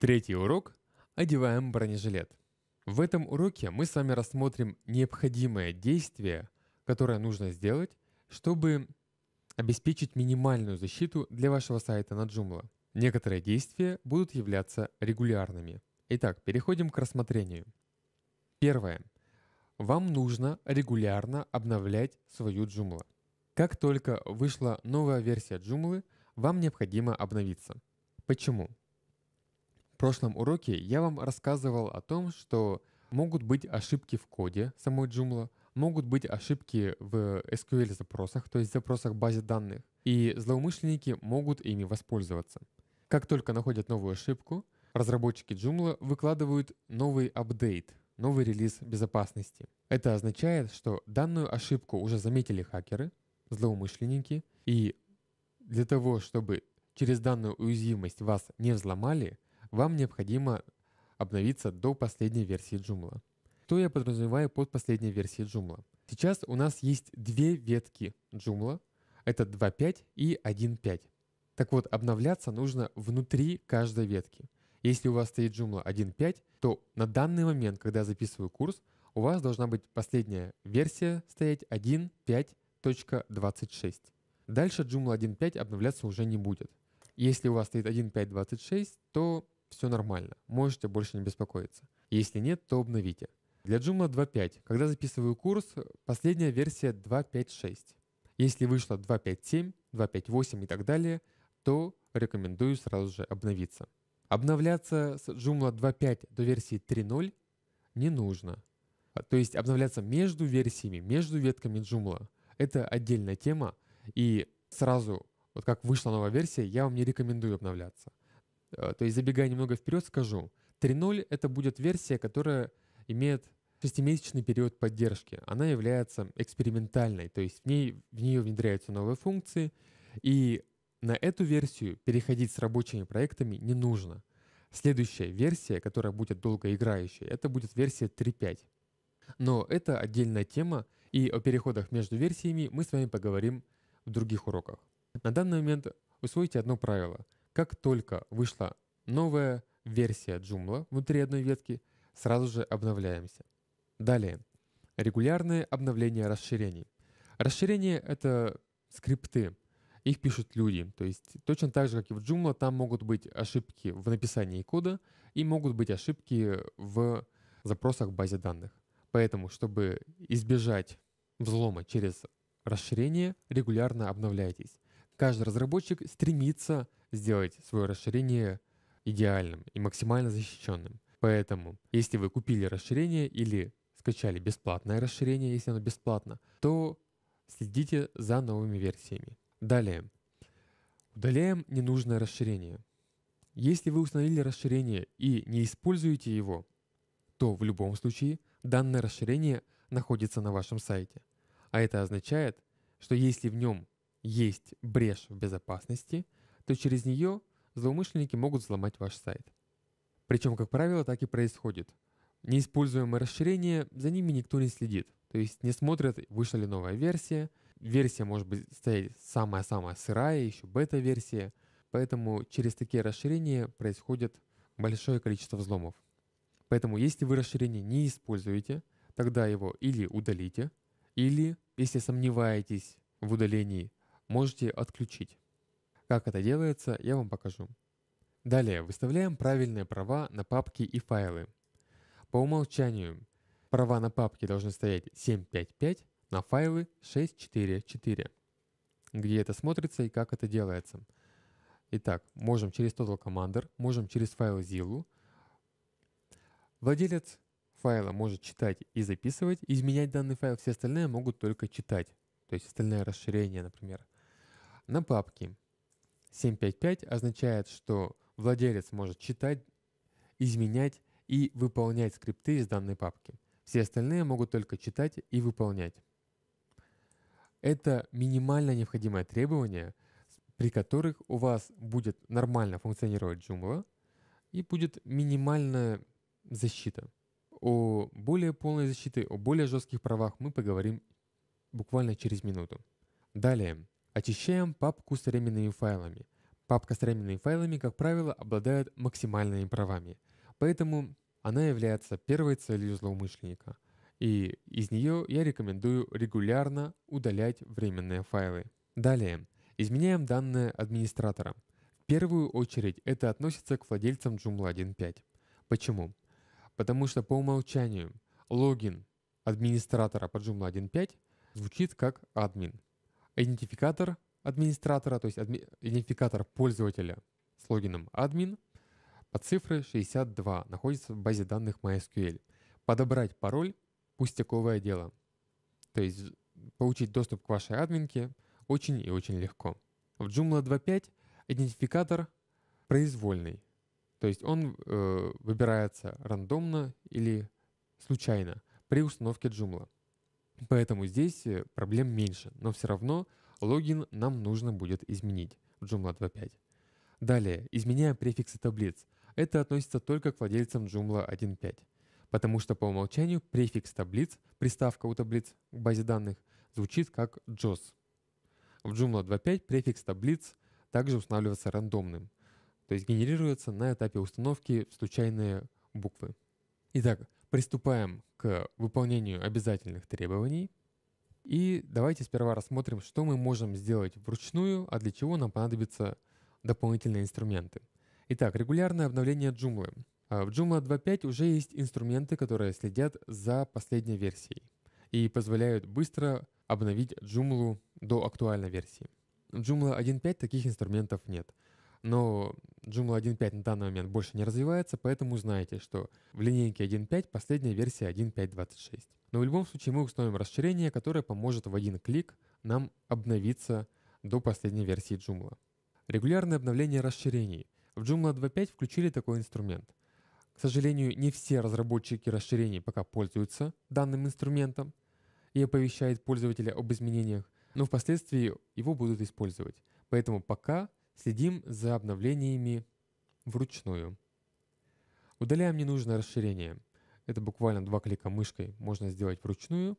Третий урок – одеваем бронежилет. В этом уроке мы с вами рассмотрим необходимое действие, которое нужно сделать, чтобы обеспечить минимальную защиту для вашего сайта на Joomla. Некоторые действия будут являться регулярными. Итак, переходим к рассмотрению. Первое. Вам нужно регулярно обновлять свою Joomla. Как только вышла новая версия Joomla, вам необходимо обновиться. Почему? прошлом уроке я вам рассказывал о том, что могут быть ошибки в коде самой Joomla, могут быть ошибки в SQL-запросах, то есть запросах базе данных, и злоумышленники могут ими воспользоваться. Как только находят новую ошибку, разработчики Joomla выкладывают новый апдейт, новый релиз безопасности. Это означает, что данную ошибку уже заметили хакеры, злоумышленники, и для того, чтобы через данную уязвимость вас не взломали, вам необходимо обновиться до последней версии Joomla. Что я подразумеваю под последней версией Joomla? Сейчас у нас есть две ветки Joomla. Это 2.5 и 1.5. Так вот, обновляться нужно внутри каждой ветки. Если у вас стоит Joomla 1.5, то на данный момент, когда я записываю курс, у вас должна быть последняя версия стоять 1.5.26. Дальше Joomla 1.5 обновляться уже не будет. Если у вас стоит 1.5.26, то все нормально, можете больше не беспокоиться. Если нет, то обновите. Для Joomla 2.5, когда записываю курс, последняя версия 2.5.6. Если вышло 2.5.7, 2.5.8 и так далее, то рекомендую сразу же обновиться. Обновляться с Joomla 2.5 до версии 3.0 не нужно. А, то есть обновляться между версиями, между ветками Joomla — это отдельная тема, и сразу, вот как вышла новая версия, я вам не рекомендую обновляться. Э, то есть забегая немного вперед, скажу. 3.0 — это будет версия, которая имеет шестимесячный период поддержки. Она является экспериментальной, то есть в, ней, в нее внедряются новые функции, и на эту версию переходить с рабочими проектами не нужно. Следующая версия, которая будет долгоиграющей, это будет версия 3.5. Но это отдельная тема, и о переходах между версиями мы с вами поговорим в других уроках. На данный момент усвойте одно правило — как только вышла новая версия Joomla внутри одной ветки, сразу же обновляемся. Далее. регулярные обновления расширений. Расширения это скрипты. Их пишут люди. То есть точно так же, как и в Joomla, там могут быть ошибки в написании кода и могут быть ошибки в запросах в базе данных. Поэтому, чтобы избежать взлома через расширение, регулярно обновляйтесь каждый разработчик стремится сделать свое расширение идеальным и максимально защищенным. Поэтому, если вы купили расширение или скачали бесплатное расширение, если оно бесплатно, то следите за новыми версиями. Далее. Удаляем ненужное расширение. Если вы установили расширение и не используете его, то в любом случае данное расширение находится на вашем сайте. А это означает, что если в нем есть брешь в безопасности, то через нее злоумышленники могут взломать ваш сайт. Причем, как правило, так и происходит. Неиспользуемые расширения, за ними никто не следит. То есть не смотрят, вышла ли новая версия. Версия может быть стоять самая-самая сырая, еще бета-версия. Поэтому через такие расширения происходит большое количество взломов. Поэтому если вы расширение не используете, тогда его или удалите, или, если сомневаетесь в удалении, можете отключить. Как это делается, я вам покажу. Далее выставляем правильные права на папки и файлы. По умолчанию права на папки должны стоять 755, на файлы 644. Где это смотрится и как это делается. Итак, можем через Total Commander, можем через файл Zillu. Владелец файла может читать и записывать, изменять данный файл, все остальные могут только читать. То есть остальное расширение, например на папки. 755 означает, что владелец может читать, изменять и выполнять скрипты из данной папки. Все остальные могут только читать и выполнять. Это минимально необходимое требование, при которых у вас будет нормально функционировать Joomla и будет минимальная защита. О более полной защите, о более жестких правах мы поговорим буквально через минуту. Далее, Очищаем папку с временными файлами. Папка с временными файлами, как правило, обладает максимальными правами, поэтому она является первой целью злоумышленника. И из нее я рекомендую регулярно удалять временные файлы. Далее, изменяем данные администратора. В первую очередь это относится к владельцам Joomla 1.5. Почему? Потому что по умолчанию логин администратора по Joomla 1.5 звучит как админ – идентификатор администратора, то есть адми... идентификатор пользователя с логином admin, под цифры 62 находится в базе данных MySQL. Подобрать пароль – пустяковое дело. То есть получить доступ к вашей админке очень и очень легко. В Joomla 2.5 идентификатор произвольный. То есть он э, выбирается рандомно или случайно при установке Joomla. Поэтому здесь э, проблем меньше, но все равно логин нам нужно будет изменить в Joomla 2.5. Далее, изменяя префиксы таблиц. Это относится только к владельцам Joomla 1.5, потому что по умолчанию префикс таблиц, приставка у таблиц к базе данных, звучит как JOS. В Joomla 2.5 префикс таблиц также устанавливается рандомным, то есть генерируется на этапе установки случайные буквы. Итак, приступаем к выполнению обязательных требований. И давайте сперва рассмотрим, что мы можем сделать вручную, а для чего нам понадобятся дополнительные инструменты. Итак, регулярное обновление Joomla. А, в Joomla 2.5 уже есть инструменты, которые следят за последней версией и позволяют быстро обновить Joomla до актуальной версии. В Joomla 1.5 таких инструментов нет — но Joomla 1.5 на данный момент больше не развивается, поэтому знаете, что в линейке 1.5 последняя версия 1.5.26. Но в любом случае мы установим расширение, которое поможет в один клик нам обновиться до последней версии Joomla. Регулярное обновление расширений. В Joomla 2.5 включили такой инструмент. К сожалению, не все разработчики расширений пока пользуются данным инструментом и оповещает пользователя об изменениях, но впоследствии его будут использовать. Поэтому пока Следим за обновлениями вручную. Удаляем ненужное расширение. Это буквально два клика мышкой можно сделать вручную.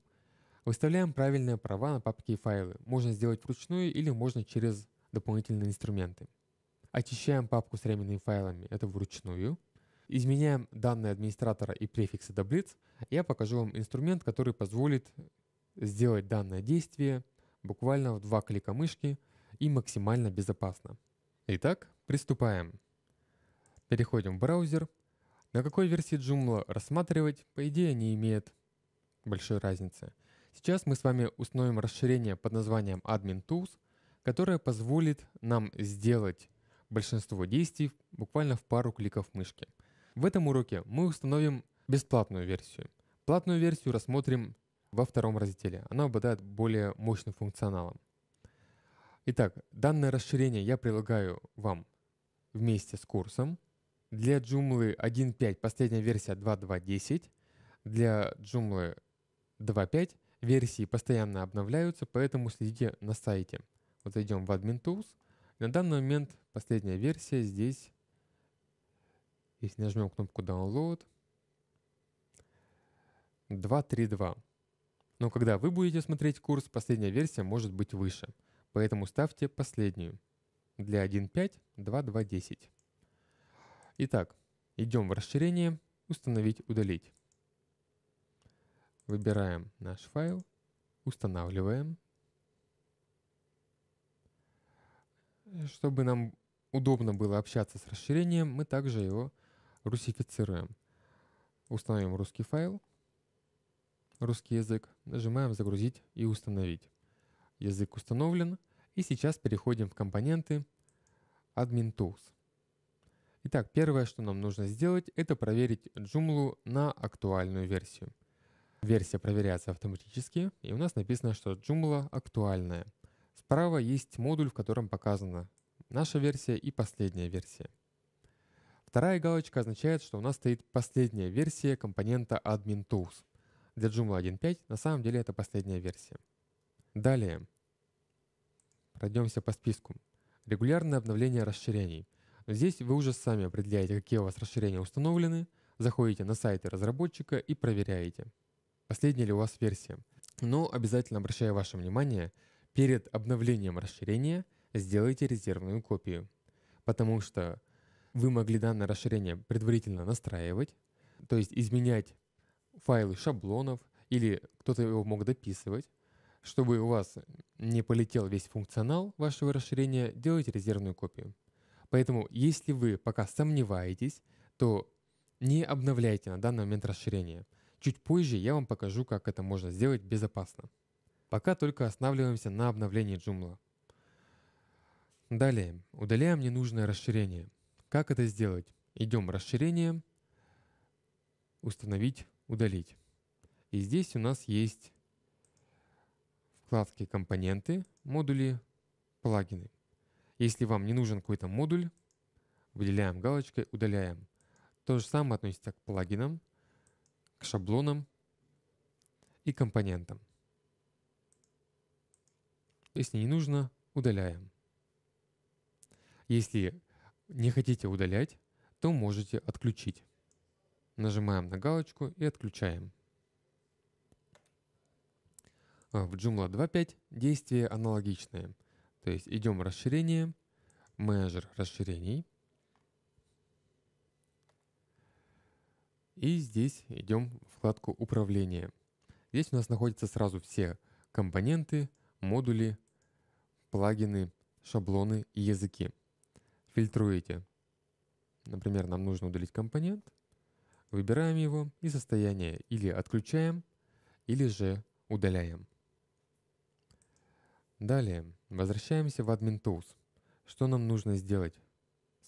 Выставляем правильные права на папки и файлы. Можно сделать вручную или можно через дополнительные инструменты. Очищаем папку с временными файлами. Это вручную. Изменяем данные администратора и префиксы таблиц. Я покажу вам инструмент, который позволит сделать данное действие буквально в два клика мышки и максимально безопасно. Итак, приступаем. Переходим в браузер. На какой версии Joomla рассматривать, по идее, не имеет большой разницы. Сейчас мы с вами установим расширение под названием Admin Tools, которое позволит нам сделать большинство действий буквально в пару кликов мышки. В этом уроке мы установим бесплатную версию. Платную версию рассмотрим во втором разделе. Она обладает более мощным функционалом. Итак, данное расширение я прилагаю вам вместе с курсом. Для Joomla 1.5 последняя версия 2.2.10. Для Joomla 2.5 версии постоянно обновляются, поэтому следите на сайте. Вот зайдем в Admin Tools. На данный момент последняя версия здесь. Если нажмем кнопку Download, 2.3.2. Но когда вы будете смотреть курс, последняя версия может быть выше. Поэтому ставьте последнюю. Для 1.5.2.2.10. Итак, идем в расширение «Установить, удалить». Выбираем наш файл, устанавливаем. Чтобы нам удобно было общаться с расширением, мы также его русифицируем. Установим русский файл, русский язык, нажимаем «Загрузить» и «Установить». Язык установлен. И сейчас переходим в компоненты Admin Tools. Итак, первое, что нам нужно сделать, это проверить Joomla на актуальную версию. Версия проверяется автоматически, и у нас написано, что Joomla актуальная. Справа есть модуль, в котором показана наша версия и последняя версия. Вторая галочка означает, что у нас стоит последняя версия компонента Admin Tools. Для Joomla 1.5 на самом деле это последняя версия. Далее. Пройдемся по списку. Регулярное обновление расширений. Здесь вы уже сами определяете, какие у вас расширения установлены, заходите на сайты разработчика и проверяете, последняя ли у вас версия. Но обязательно обращаю ваше внимание, перед обновлением расширения сделайте резервную копию, потому что вы могли данное расширение предварительно настраивать, то есть изменять файлы шаблонов, или кто-то его мог дописывать, чтобы у вас не полетел весь функционал вашего расширения, делайте резервную копию. Поэтому, если вы пока сомневаетесь, то не обновляйте на данный момент расширение. Чуть позже я вам покажу, как это можно сделать безопасно. Пока только останавливаемся на обновлении Joomla. Далее, удаляем ненужное расширение. Как это сделать? Идем в расширение, установить, удалить. И здесь у нас есть вкладке «Компоненты», «Модули», «Плагины». Если вам не нужен какой-то модуль, выделяем галочкой «Удаляем». То же самое относится к плагинам, к шаблонам и компонентам. Если не нужно, удаляем. Если не хотите удалять, то можете отключить. Нажимаем на галочку и отключаем. А, в Joomla 2.5 действия аналогичные. То есть идем в расширение, менеджер расширений. И здесь идем в вкладку управления. Здесь у нас находятся сразу все компоненты, модули, плагины, шаблоны и языки. Фильтруете. Например, нам нужно удалить компонент. Выбираем его и состояние или отключаем, или же удаляем. Далее, возвращаемся в Admin Tools. Что нам нужно сделать?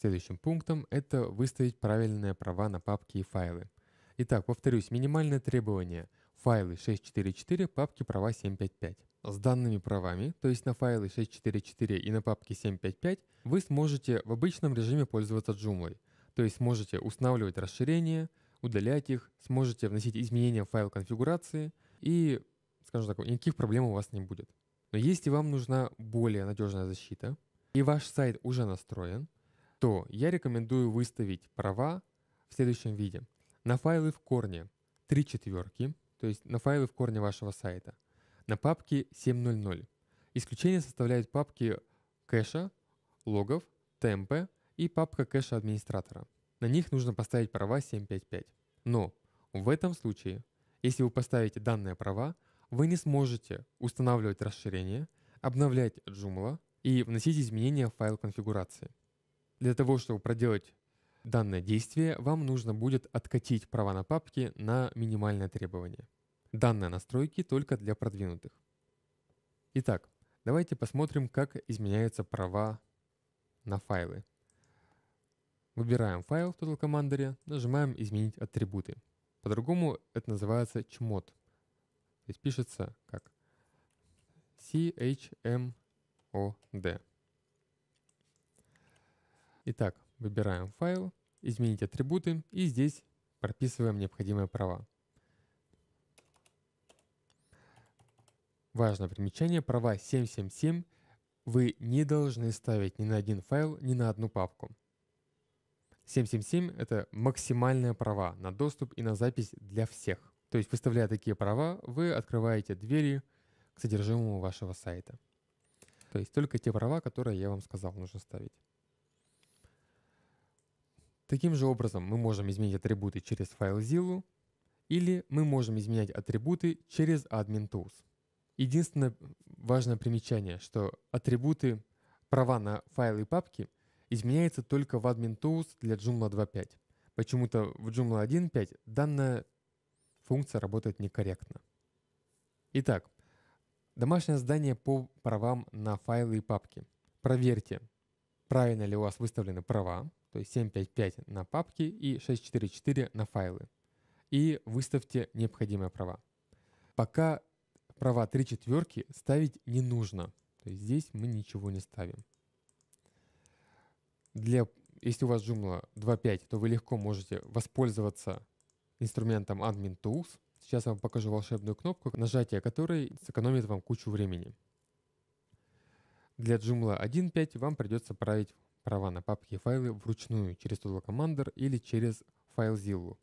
Следующим пунктом это выставить правильные права на папки и файлы. Итак, повторюсь, минимальное требование – файлы 644, папки права 755. С данными правами, то есть на файлы 644 и на папке 755, вы сможете в обычном режиме пользоваться Joomla, то есть сможете устанавливать расширения, удалять их, сможете вносить изменения в файл конфигурации и, скажем так, никаких проблем у вас не будет. Но если вам нужна более надежная защита, и ваш сайт уже настроен, то я рекомендую выставить права в следующем виде. На файлы в корне 3 четверки, то есть на файлы в корне вашего сайта, на папки 7.0.0. Исключение составляют папки кэша, логов, темпе и папка кэша администратора. На них нужно поставить права 7.5.5. Но в этом случае, если вы поставите данные права, вы не сможете устанавливать расширение, обновлять Joomla и вносить изменения в файл конфигурации. Для того, чтобы проделать данное действие, вам нужно будет откатить права на папки на минимальное требование. Данные настройки только для продвинутых. Итак, давайте посмотрим, как изменяются права на файлы. Выбираем файл в Total Commander, нажимаем «Изменить атрибуты». По-другому это называется чмод. То есть пишется как CHMOD. Итак, выбираем файл, изменить атрибуты и здесь прописываем необходимые права. Важное примечание, права 777 вы не должны ставить ни на один файл, ни на одну папку. 777 — это максимальные права на доступ и на запись для всех. То есть, выставляя такие права, вы открываете двери к содержимому вашего сайта. То есть только те права, которые я вам сказал, нужно ставить. Таким же образом мы можем изменить атрибуты через файл или мы можем изменять атрибуты через Admin Единственное важное примечание, что атрибуты права на файлы и папки изменяются только в Admin для Joomla 2.5. Почему-то в Joomla 1.5 данная функция работает некорректно. Итак, домашнее задание по правам на файлы и папки. Проверьте, правильно ли у вас выставлены права, то есть 755 на папки и 644 на файлы. И выставьте необходимые права. Пока права 3 четверки ставить не нужно. То есть здесь мы ничего не ставим. Для, если у вас Joomla 2.5, то вы легко можете воспользоваться инструментом Admin Tools. Сейчас я вам покажу волшебную кнопку, нажатие которой сэкономит вам кучу времени. Для Joomla 1.5 вам придется править права на папки и файлы вручную через Tool Commander или через FileZilla.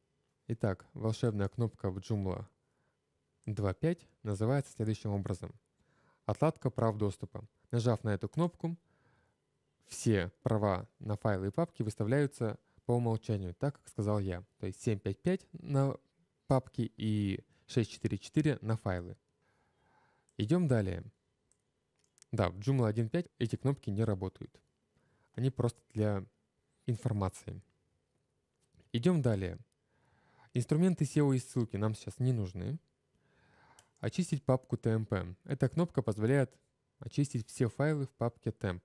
Итак, волшебная кнопка в Joomla 2.5 называется следующим образом. Отладка прав доступа. Нажав на эту кнопку, все права на файлы и папки выставляются по умолчанию, так как сказал я. То есть 755 на папки и 644 на файлы. Идем далее. Да, в Joomla 1.5 эти кнопки не работают. Они просто для информации. Идем далее. Инструменты SEO и ссылки нам сейчас не нужны. Очистить папку TMP. Эта кнопка позволяет очистить все файлы в папке temp.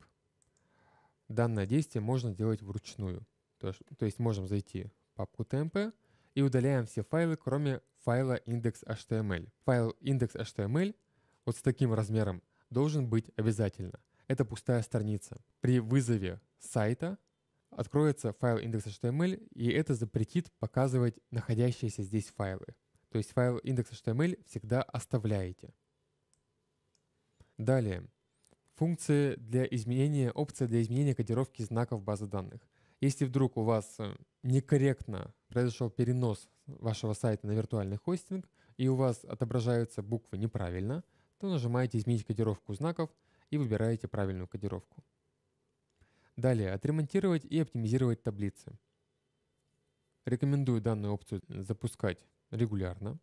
Данное действие можно делать вручную то, э, что, то есть можем зайти в папку TMP и удаляем все файлы, кроме файла index.html. Файл index.html вот с таким размером должен быть обязательно. Это пустая страница. При вызове сайта откроется файл index.html, и это запретит показывать находящиеся здесь файлы. То есть файл index.html всегда оставляете. Далее. Функции для изменения, опция для изменения кодировки знаков базы данных. Если вдруг у вас э, некорректно произошел перенос вашего сайта на виртуальный хостинг, и у вас отображаются буквы неправильно, то нажимаете «Изменить кодировку знаков» и выбираете правильную кодировку. Далее, отремонтировать и оптимизировать таблицы. Рекомендую данную опцию запускать регулярно.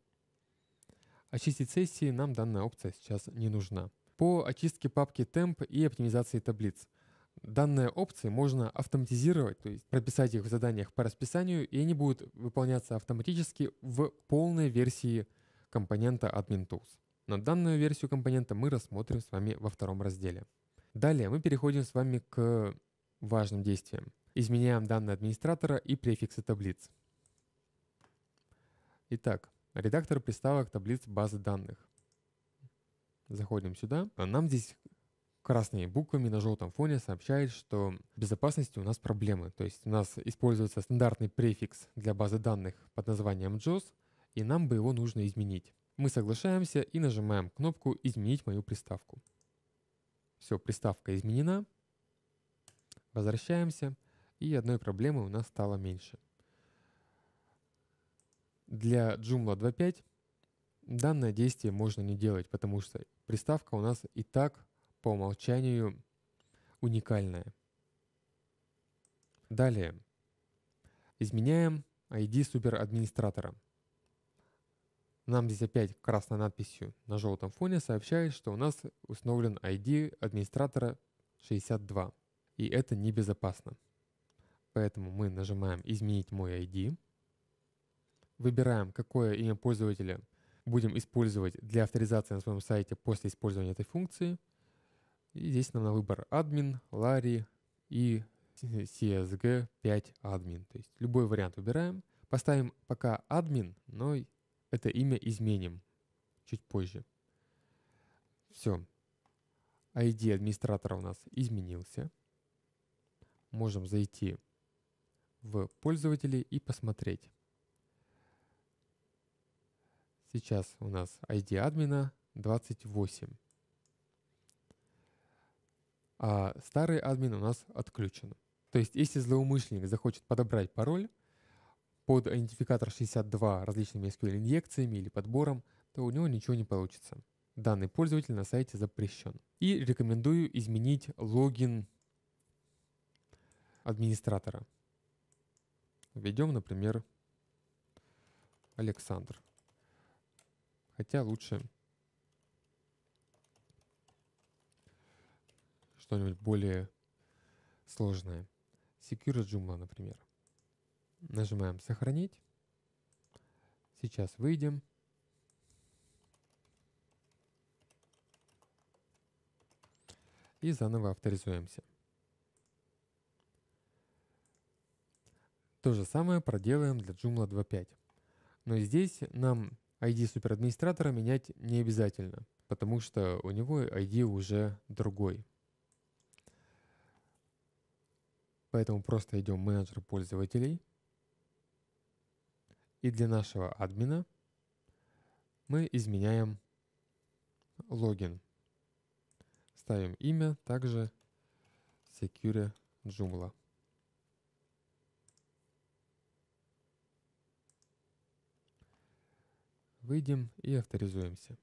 Очистить сессии нам данная опция сейчас не нужна. По очистке папки темп и оптимизации таблиц – Данные опции можно автоматизировать, то есть прописать их в заданиях по расписанию, и они будут выполняться автоматически в полной версии компонента AdminTools. Но данную версию компонента мы рассмотрим с вами во втором разделе. Далее мы переходим с вами к важным действиям. Изменяем данные администратора и префиксы таблиц. Итак, редактор приставок таблиц базы данных. Заходим сюда. Нам здесь красными буквами на желтом фоне сообщает, что в безопасности у нас проблемы. То есть у нас используется стандартный префикс для базы данных под названием JOS, и нам бы его нужно изменить. Мы соглашаемся и нажимаем кнопку «Изменить мою приставку». Все, приставка изменена. Возвращаемся, и одной проблемы у нас стало меньше. Для Joomla 2.5 данное действие можно не делать, потому что приставка у нас и так по умолчанию уникальное. Далее. Изменяем ID суперадминистратора. Нам здесь опять красной надписью на желтом фоне сообщает, что у нас установлен ID администратора 62. И это небезопасно. Поэтому мы нажимаем «Изменить мой ID». Выбираем, какое имя пользователя будем использовать для авторизации на своем сайте после использования этой функции – и здесь нам на выбор админ, Ларри и CSG 5 админ. То есть любой вариант выбираем. Поставим пока админ, но это имя изменим чуть позже. Все. ID администратора у нас изменился. Можем зайти в пользователи и посмотреть. Сейчас у нас ID админа 28 а старый админ у нас отключен. То есть, если злоумышленник захочет подобрать пароль под идентификатор 62 различными SQL-инъекциями или подбором, то у него ничего не получится. Данный пользователь на сайте запрещен. И рекомендую изменить логин администратора. Введем, например, Александр. Хотя лучше что-нибудь более сложное. Secure Joomla, например. Нажимаем «Сохранить». Сейчас выйдем. И заново авторизуемся. То же самое проделаем для Joomla 2.5. Но здесь нам ID суперадминистратора менять не обязательно, потому что у него ID уже другой. Поэтому просто идем в менеджер пользователей. И для нашего админа мы изменяем логин. Ставим имя, также Secure Joomla. Выйдем и авторизуемся.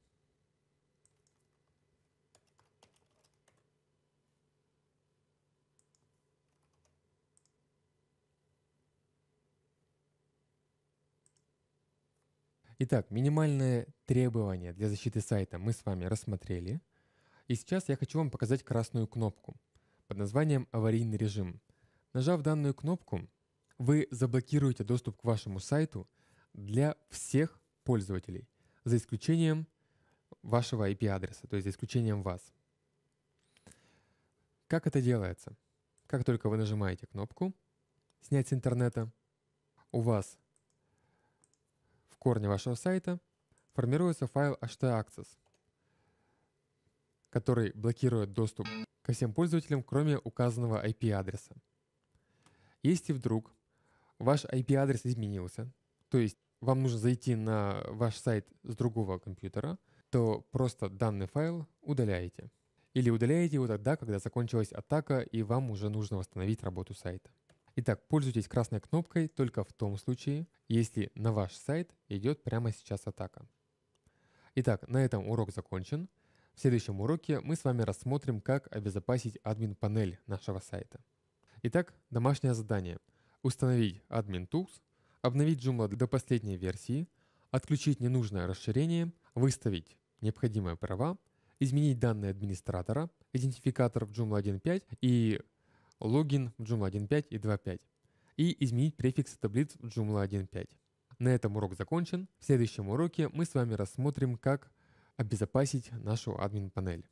Итак, минимальные требования для защиты сайта мы с вами рассмотрели. И сейчас я хочу вам показать красную кнопку под названием «Аварийный режим». Нажав данную кнопку, вы заблокируете доступ к вашему сайту для всех пользователей, за исключением вашего IP-адреса, то есть за исключением вас. Как это делается? Как только вы нажимаете кнопку «Снять с интернета», у вас корне вашего сайта формируется файл htaccess, который блокирует доступ ко всем пользователям, кроме указанного IP-адреса. Если вдруг ваш IP-адрес изменился, то есть вам нужно зайти на ваш сайт с другого компьютера, то просто данный файл удаляете. Или удаляете его тогда, когда закончилась атака и вам уже нужно восстановить работу сайта. Итак, пользуйтесь красной кнопкой только в том случае, если на ваш сайт идет прямо сейчас атака. Итак, на этом урок закончен. В следующем уроке мы с вами рассмотрим, как обезопасить админ-панель нашего сайта. Итак, домашнее задание. Установить Admin Tools, обновить Joomla до последней версии, отключить ненужное расширение, выставить необходимые права, изменить данные администратора, идентификатор в Joomla 1.5 и логин в Joomla 1.5 и 2.5 и изменить префиксы таблиц в Joomla 1.5. На этом урок закончен. В следующем уроке мы с вами рассмотрим, как обезопасить нашу админ-панель.